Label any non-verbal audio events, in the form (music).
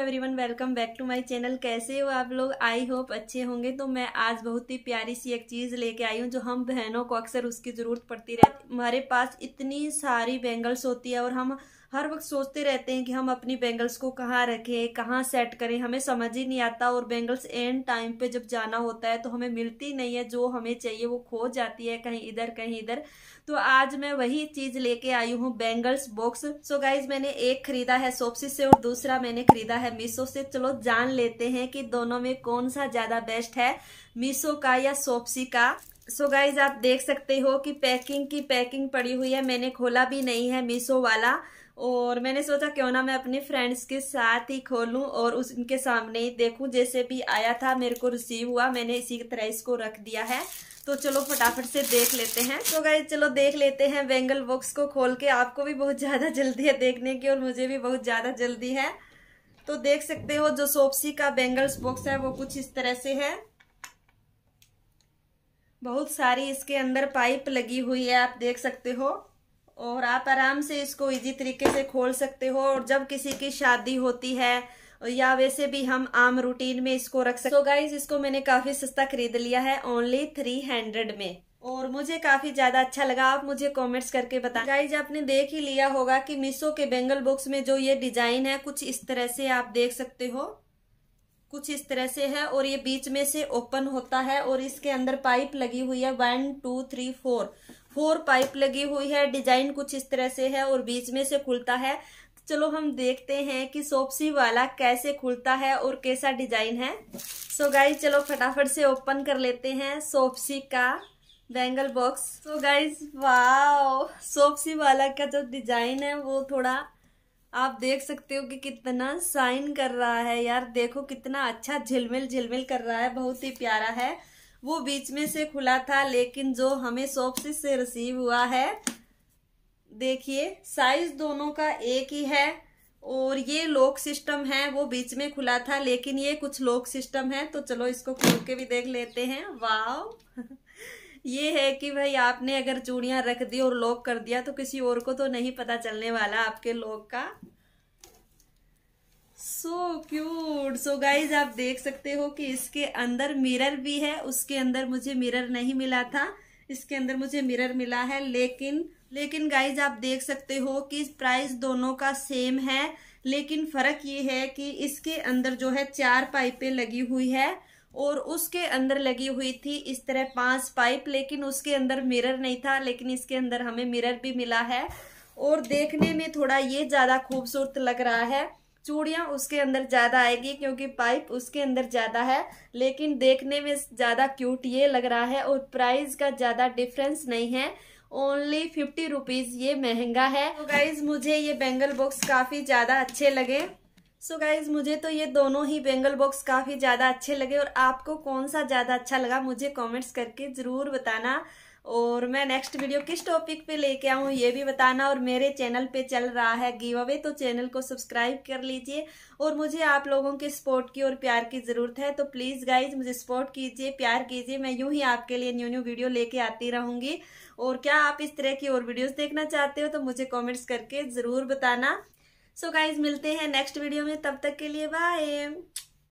everyone welcome back to my channel कैसे हो आप लोग आई होप अच्छे होंगे तो मैं आज बहुत ही प्यारी सी एक चीज़ लेके आई हूँ जो हम बहनों को अक्सर उसकी ज़रूरत पड़ती रहती हमारे पास इतनी सारी बैंगल्स होती है और हम हर वक्त सोचते रहते हैं कि हम अपनी बैंगल्स को कहाँ रखें कहाँ सेट करें हमें समझ ही नहीं आता और बैंगल्स एंड टाइम पे जब जाना होता है तो हमें मिलती नहीं है जो हमें चाहिए वो खो जाती है कहीं इधर कहीं इधर तो आज मैं वही चीज़ लेके आई हूँ बैंगल्स बॉक्स सो गाइज मैंने एक खरीदा है सोपसी से और दूसरा मैंने खरीदा है मीशो से चलो जान लेते हैं कि दोनों में कौन सा ज़्यादा बेस्ट है मीशो का या सोपसी का सो so गाइज आप देख सकते हो कि पैकिंग की पैकिंग पड़ी हुई है मैंने खोला भी नहीं है मीशो वाला और मैंने सोचा क्यों ना मैं अपने फ्रेंड्स के साथ ही खोलूं और उस उनके सामने ही देखूं जैसे भी आया था मेरे को रिसीव हुआ मैंने इसी तरह इसको रख दिया है तो चलो फटाफट से देख लेते हैं तो गाइज चलो देख लेते हैं बेंगल बॉक्स को खोल के आपको भी बहुत ज़्यादा (laughs) जल्दी है देखने की और मुझे भी बहुत ज़्यादा जल्दी है तो देख सकते हो जो सोपसी का बेंगल्स बॉक्स है वो कुछ इस तरह से है बहुत सारी इसके अंदर पाइप लगी हुई है आप देख सकते हो और आप आराम से इसको इजी तरीके से खोल सकते हो और जब किसी की शादी होती है या वैसे भी हम आम रूटीन में इसको रख सकते हो so गाइज इसको मैंने काफी सस्ता खरीद लिया है ओनली थ्री हंड्रेड में और मुझे काफी ज्यादा अच्छा लगा आप मुझे कमेंट्स करके बताएं गाइज आपने देख ही लिया होगा कि मिसो के बेंगल बॉक्स में जो ये डिजाइन है कुछ इस तरह से आप देख सकते हो कुछ इस तरह से है और ये बीच में से ओपन होता है और इसके अंदर पाइप लगी हुई है one two three four four pipe लगी हुई है डिजाइन कुछ इस तरह से है और बीच में से खुलता है चलो हम देखते हैं कि सोपसी वाला कैसे खुलता है और कैसा डिजाइन है सो so गाइज चलो फटाफट से ओपन कर लेते हैं सोपसी का bangle box so guys wow सोपसी वाला का जो डिजाइन है वो थोड़ा आप देख सकते हो कि कितना साइन कर रहा है यार देखो कितना अच्छा झिलमिल झिलमिल कर रहा है बहुत ही प्यारा है वो बीच में से खुला था लेकिन जो हमें सोपसी से रिसीव हुआ है देखिए साइज दोनों का एक ही है और ये लॉक सिस्टम है वो बीच में खुला था लेकिन ये कुछ लॉक सिस्टम है तो चलो इसको खोल के भी देख लेते हैं वाह (laughs) ये है कि भाई आपने अगर चूड़ियाँ रख दी और लॉक कर दिया तो किसी और को तो नहीं पता चलने वाला आपके लॉक का सो क्यूट सो गाइज आप देख सकते हो कि इसके अंदर मिरर भी है उसके अंदर मुझे मिरर नहीं मिला था इसके अंदर मुझे मिरर मिला है लेकिन लेकिन गाइज आप देख सकते हो कि प्राइस दोनों का सेम है लेकिन फर्क ये है कि इसके अंदर जो है चार पाइपें लगी हुई है और उसके अंदर लगी हुई थी इस तरह पांच पाइप लेकिन उसके अंदर मिरर नहीं था लेकिन इसके अंदर हमें मिरर भी मिला है और देखने में थोड़ा ये ज़्यादा खूबसूरत लग रहा है चूड़ियाँ उसके अंदर ज़्यादा आएगी क्योंकि पाइप उसके अंदर ज़्यादा है लेकिन देखने में ज़्यादा क्यूट ये लग रहा है और प्राइस का ज़्यादा डिफरेंस नहीं है ओनली फिफ्टी रुपीज़ ये महंगा है तो गाइज मुझे ये बेंगल बॉक्स काफ़ी ज़्यादा अच्छे लगे सो so गाइज मुझे तो ये दोनों ही बेंगल बॉक्स काफ़ी ज़्यादा अच्छे लगे और आपको कौन सा ज़्यादा अच्छा लगा मुझे कॉमेंट्स करके ज़रूर बताना और मैं नेक्स्ट वीडियो किस टॉपिक पे लेके आऊँ ये भी बताना और मेरे चैनल पे चल रहा है गिव अवे तो चैनल को सब्सक्राइब कर लीजिए और मुझे आप लोगों के सपोर्ट की और प्यार की ज़रूरत है तो प्लीज़ गाइज मुझे सपोर्ट कीजिए प्यार कीजिए मैं यूं ही आपके लिए न्यू न्यू वीडियो लेके आती रहूँगी और क्या आप इस तरह की और वीडियोज़ देखना चाहते हो तो मुझे कॉमेंट्स करके ज़रूर बताना सो so गाइज मिलते हैं नेक्स्ट वीडियो में तब तक के लिए बाय